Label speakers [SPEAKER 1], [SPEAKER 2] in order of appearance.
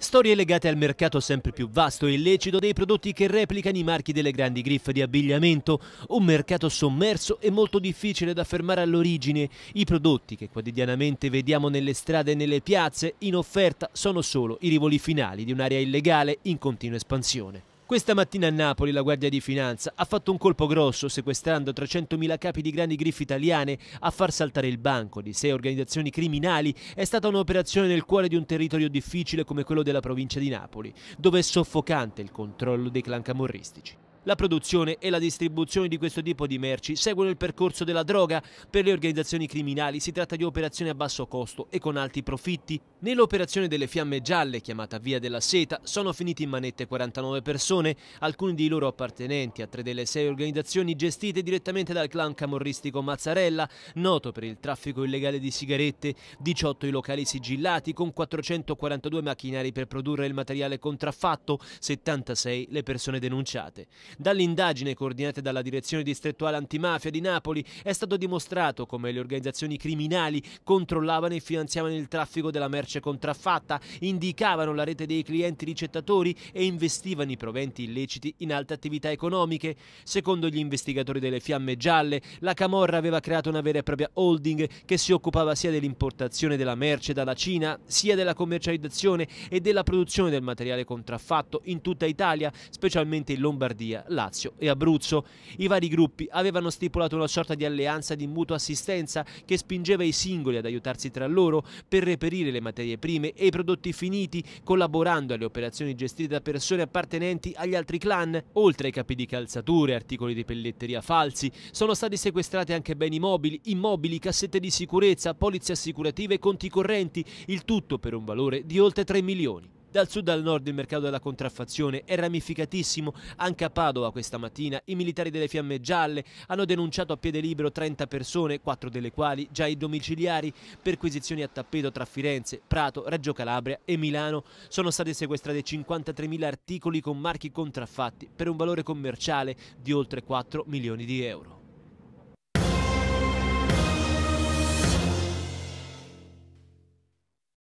[SPEAKER 1] Storie legate al mercato sempre più vasto e illecito dei prodotti che replicano i marchi delle grandi griffe di abbigliamento, un mercato sommerso e molto difficile da fermare all'origine. I prodotti che quotidianamente vediamo nelle strade e nelle piazze in offerta sono solo i rivoli finali di un'area illegale in continua espansione. Questa mattina a Napoli la Guardia di Finanza ha fatto un colpo grosso sequestrando 300.000 capi di grandi griffe italiane a far saltare il banco di sei organizzazioni criminali. È stata un'operazione nel cuore di un territorio difficile come quello della provincia di Napoli, dove è soffocante il controllo dei clan camorristici. La produzione e la distribuzione di questo tipo di merci seguono il percorso della droga. Per le organizzazioni criminali si tratta di operazioni a basso costo e con alti profitti, Nell'operazione delle fiamme gialle, chiamata Via della Seta, sono finiti in manette 49 persone, alcuni di loro appartenenti a tre delle sei organizzazioni gestite direttamente dal clan camorristico Mazzarella, noto per il traffico illegale di sigarette, 18 i locali sigillati con 442 macchinari per produrre il materiale contraffatto, 76 le persone denunciate. Dall'indagine coordinata dalla Direzione Distrettuale Antimafia di Napoli è stato dimostrato come le organizzazioni criminali controllavano e finanziavano il traffico della merce merce contraffatta, indicavano la rete dei clienti ricettatori e investivano i proventi illeciti in altre attività economiche. Secondo gli investigatori delle Fiamme Gialle, la Camorra aveva creato una vera e propria holding che si occupava sia dell'importazione della merce dalla Cina, sia della commercializzazione e della produzione del materiale contraffatto in tutta Italia, specialmente in Lombardia, Lazio e Abruzzo. I vari gruppi avevano stipulato una sorta di alleanza di mutua assistenza che spingeva i singoli ad aiutarsi tra loro per reperire le materie materie prime e i prodotti finiti, collaborando alle operazioni gestite da persone appartenenti agli altri clan. Oltre ai capi di calzature, articoli di pelletteria falsi, sono stati sequestrati anche beni mobili, immobili, cassette di sicurezza, polizze assicurative e conti correnti, il tutto per un valore di oltre 3 milioni. Dal sud al nord il mercato della contraffazione è ramificatissimo. Anche a Padova questa mattina i militari delle Fiamme Gialle hanno denunciato a piede libero 30 persone, 4 delle quali già i domiciliari. Perquisizioni a tappeto tra Firenze, Prato, Reggio Calabria e Milano. Sono state sequestrate 53.000 articoli con marchi contraffatti per un valore commerciale di oltre 4 milioni di euro.